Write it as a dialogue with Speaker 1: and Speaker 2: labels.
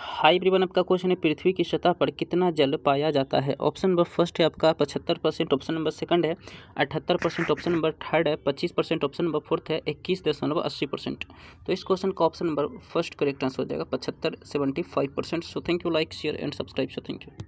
Speaker 1: high ब्रिवन आपका question है पृथ्वी की सतह पर कितना जल पाया जाता है ऑप्शन नंबर फर्स्ट है आपका पचहत्तर परसेंट ऑप्शन नंबर सेकंड है अठहत्तर परसेंट ऑप्शन नंबर थर्ड है पच्चीस परसेंट ऑप्शन नंबर फोर्थ है इक्कीस दशमलव अस्सी परसेंट तो इस क्वेश्चन का option number first correct answer हो जाएगा पचहत्तर seventy five percent so thank you like share and subscribe so thank you